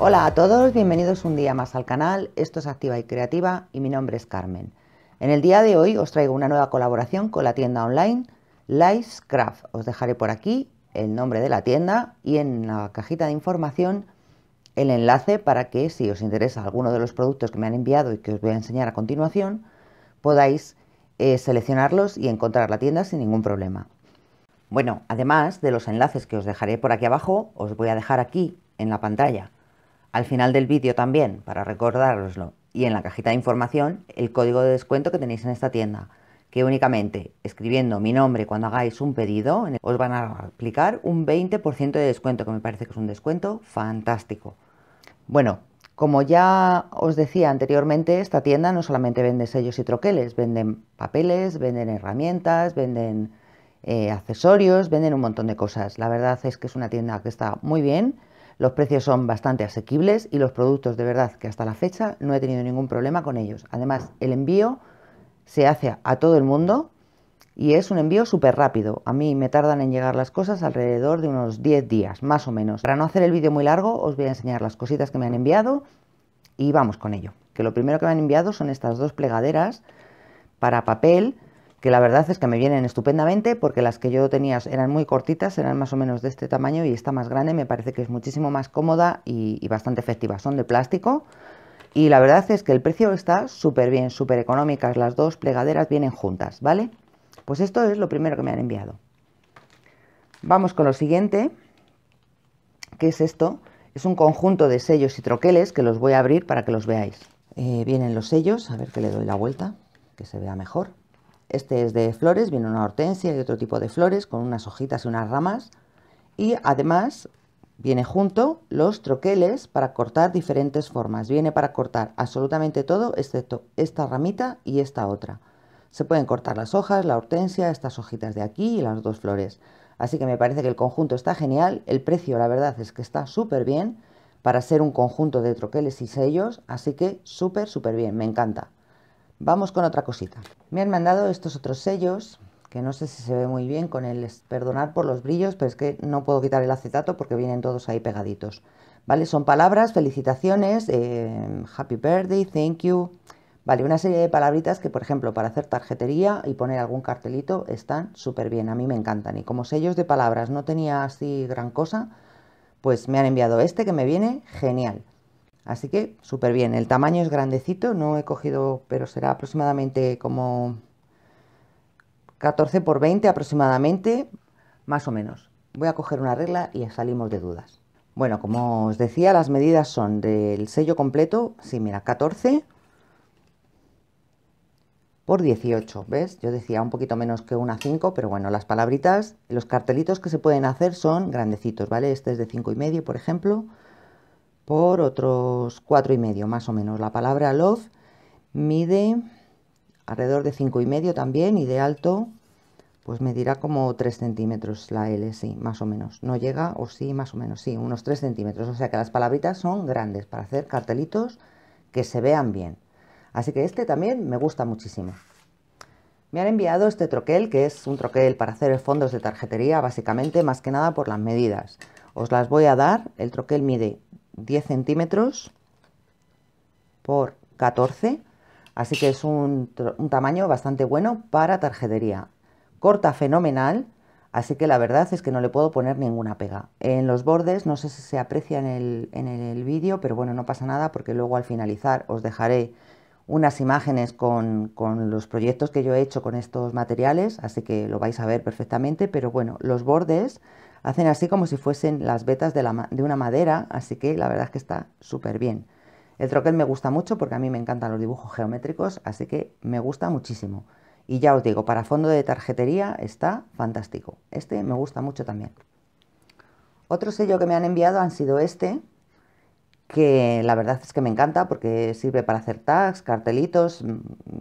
Hola a todos, bienvenidos un día más al canal, esto es Activa y Creativa y mi nombre es Carmen. En el día de hoy os traigo una nueva colaboración con la tienda online Craft. Os dejaré por aquí el nombre de la tienda y en la cajita de información el enlace para que si os interesa alguno de los productos que me han enviado y que os voy a enseñar a continuación, podáis eh, seleccionarlos y encontrar la tienda sin ningún problema. Bueno, además de los enlaces que os dejaré por aquí abajo, os voy a dejar aquí en la pantalla al final del vídeo también, para recordároslo, y en la cajita de información, el código de descuento que tenéis en esta tienda, que únicamente escribiendo mi nombre cuando hagáis un pedido, os van a aplicar un 20% de descuento, que me parece que es un descuento fantástico. Bueno, como ya os decía anteriormente, esta tienda no solamente vende sellos y troqueles, venden papeles, venden herramientas, venden eh, accesorios, venden un montón de cosas. La verdad es que es una tienda que está muy bien los precios son bastante asequibles y los productos de verdad que hasta la fecha no he tenido ningún problema con ellos. Además, el envío se hace a todo el mundo y es un envío súper rápido. A mí me tardan en llegar las cosas alrededor de unos 10 días, más o menos. Para no hacer el vídeo muy largo, os voy a enseñar las cositas que me han enviado y vamos con ello. Que lo primero que me han enviado son estas dos plegaderas para papel que la verdad es que me vienen estupendamente porque las que yo tenía eran muy cortitas, eran más o menos de este tamaño y esta más grande me parece que es muchísimo más cómoda y, bastante efectiva. Son de plástico y la verdad es que el precio está súper bien, súper económicas, las dos plegaderas vienen juntas, ¿vale? Pues esto es lo primero que me han enviado. Vamos con lo siguiente, que es esto. Es un conjunto de sellos y troqueles que los voy a abrir para que los veáis. Eh, vienen los sellos, a ver que le doy la vuelta, que se vea mejor. Este es de flores, viene una hortensia y otro tipo de flores con unas hojitas y unas ramas. Y además viene junto los troqueles para cortar diferentes formas. Viene para cortar absolutamente todo excepto esta ramita y esta otra. Se pueden cortar las hojas, la hortensia, estas hojitas de aquí y las dos flores. Así que me parece que el conjunto está genial. El precio la verdad es que está súper bien para ser un conjunto de troqueles y sellos. Así que súper, súper bien. Me encanta. Vamos con otra cosita. Me han mandado estos otros sellos, que no sé si se ve muy bien con el perdonar por los brillos, pero es que no puedo quitar el acetato porque vienen todos ahí pegaditos. ¿Vale? Son palabras, felicitaciones, eh, happy birthday, thank you. Vale, una serie de palabritas que, por ejemplo, para hacer tarjetería y poner algún cartelito están súper bien, a mí me encantan. Y como sellos de palabras no tenía así gran cosa, pues me han enviado este que me viene genial. Así que súper bien. El tamaño es grandecito, no he cogido, pero será aproximadamente como 14 por 20 aproximadamente, más o menos. Voy a coger una regla y salimos de dudas. Bueno, como os decía, las medidas son del sello completo, sí, mira, 14 por 18, ¿ves? Yo decía un poquito menos que una 5, pero bueno, las palabritas, los cartelitos que se pueden hacer son grandecitos, ¿vale? Este es de 5,5 y medio, por ejemplo por otros cuatro y medio más o menos. La palabra love mide alrededor de cinco y medio también y de alto pues medirá como 3 centímetros la L, sí, más o menos. No llega, o sí, más o menos, sí, unos 3 centímetros. O sea que las palabritas son grandes para hacer cartelitos que se vean bien. Así que este también me gusta muchísimo. Me han enviado este troquel, que es un troquel para hacer fondos de tarjetería, básicamente, más que nada por las medidas. Os las voy a dar. El troquel mide 10 centímetros por 14, así que es un, tamaño bastante bueno para tarjetería. Corta fenomenal, así que la verdad es que no le puedo poner ninguna pega. En los bordes, no sé si se aprecia en el, vídeo, pero bueno, no pasa nada porque luego al finalizar os dejaré unas imágenes con, con, los proyectos que yo he hecho con estos materiales, así que lo vais a ver perfectamente, pero bueno, los bordes Hacen así como si fuesen las vetas de, de una madera, así que la verdad es que está súper bien. El troquel me gusta mucho porque a mí me encantan los dibujos geométricos, así que me gusta muchísimo. Y ya os digo, para fondo de tarjetería está fantástico. Este me gusta mucho también. Otro sello que me han enviado han sido este, que la verdad es que me encanta porque sirve para hacer tags, cartelitos, mm,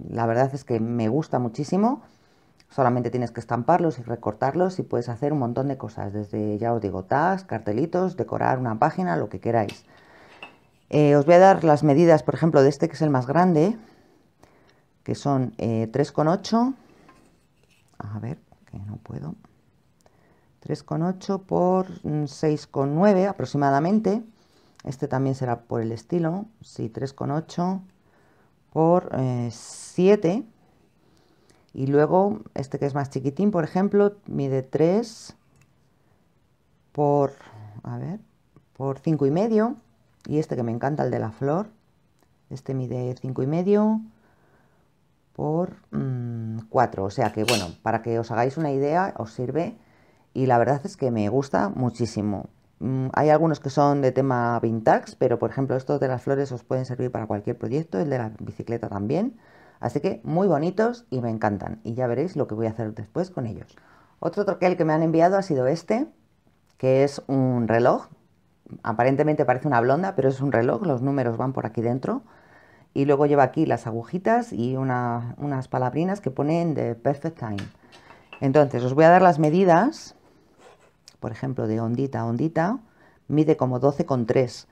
la verdad es que me gusta muchísimo. Solamente tienes que estamparlos y recortarlos y puedes hacer un montón de cosas, desde, ya os digo, tags, cartelitos, decorar una página, lo que queráis. Eh, os voy a dar las medidas, por ejemplo, de este que es el más grande, que son 3,8, eh, a ver, que no puedo, 3,8 por 6,9 mm, aproximadamente, este también será por el estilo, sí, 3,8 por eh, 7, y luego, este que es más chiquitín, por ejemplo, mide 3 por, a ver, por cinco y medio. Y este que me encanta, el de la flor, este mide cinco y medio por 4. Mm, o sea que, bueno, para que os hagáis una idea, os sirve. Y la verdad es que me gusta muchísimo. Mm, hay algunos que son de tema vintage, pero por ejemplo estos de las flores os pueden servir para cualquier proyecto, el de la bicicleta también. Así que muy bonitos y me encantan. Y ya veréis lo que voy a hacer después con ellos. Otro troquel que me han enviado ha sido este, que es un reloj. Aparentemente parece una blonda, pero es un reloj. Los números van por aquí dentro. Y luego lleva aquí las agujitas y unas palabrinas que ponen de perfect time. Entonces, os voy a dar las medidas. Por ejemplo, de ondita a ondita. Mide como 12,3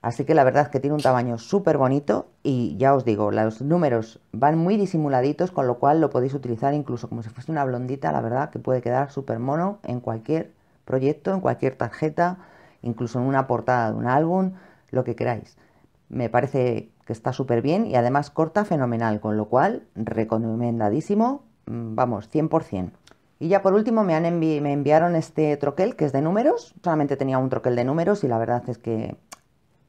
Así que la verdad es que tiene un tamaño súper bonito y ya os digo, los números van muy disimuladitos, con lo cual lo podéis utilizar incluso como si fuese una blondita, la verdad que puede quedar súper mono en cualquier proyecto, en cualquier tarjeta, incluso en una portada de un álbum, lo que queráis. Me parece que está súper bien y además corta fenomenal, con lo cual recomendadísimo, mm, vamos, 100%. Y ya por último me, han me enviaron este troquel que es de números, solamente tenía un troquel de números y la verdad es que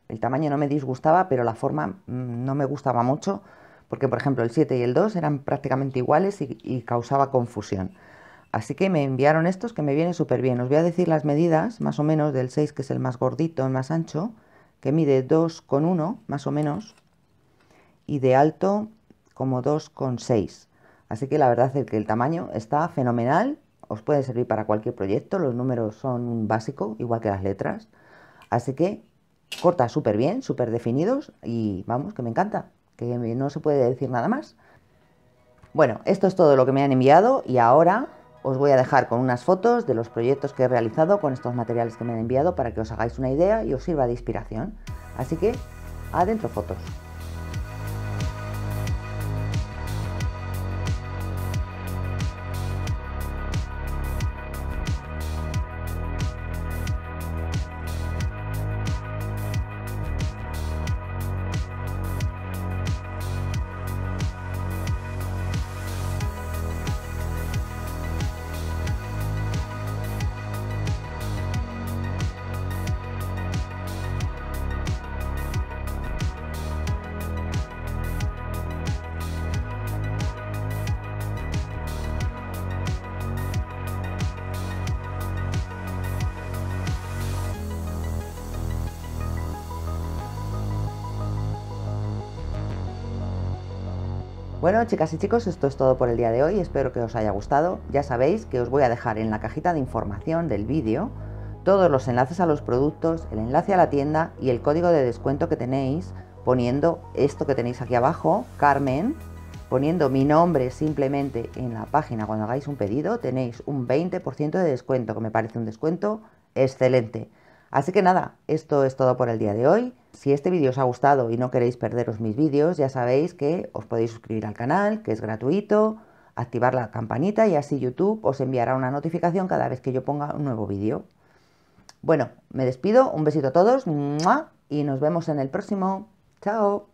el tamaño no me disgustaba, pero la forma mm, no me gustaba mucho, porque por ejemplo el 7 y el 2 eran prácticamente iguales y, causaba confusión. Así que me enviaron estos que me vienen súper bien. Os voy a decir las medidas, más o menos, del 6, que es el más gordito, el más ancho, que mide 2,1, más o menos, y de alto como 2,6. Así que la verdad es que el tamaño está fenomenal, os puede servir para cualquier proyecto, los números son básicos, igual que las letras. Así que corta súper bien, súper definidos y vamos, que me encanta, que no se puede decir nada más. Bueno, esto es todo lo que me han enviado y ahora os voy a dejar con unas fotos de los proyectos que he realizado con estos materiales que me han enviado para que os hagáis una idea y os sirva de inspiración. Así que, adentro fotos. Bueno, chicas y chicos, esto es todo por el día de hoy. Espero que os haya gustado. Ya sabéis que os voy a dejar en la cajita de información del vídeo todos los enlaces a los productos, el enlace a la tienda y el código de descuento que tenéis poniendo esto que tenéis aquí abajo, Carmen, poniendo mi nombre simplemente en la página cuando hagáis un pedido, tenéis un 20% de descuento, que me parece un descuento excelente. Así que nada, esto es todo por el día de hoy. Si este vídeo os ha gustado y no queréis perderos mis vídeos, ya sabéis que os podéis suscribir al canal, que es gratuito, activar la campanita y así YouTube os enviará una notificación cada vez que yo ponga un nuevo vídeo. Bueno, me despido, un besito a todos y nos vemos en el próximo. ¡Chao!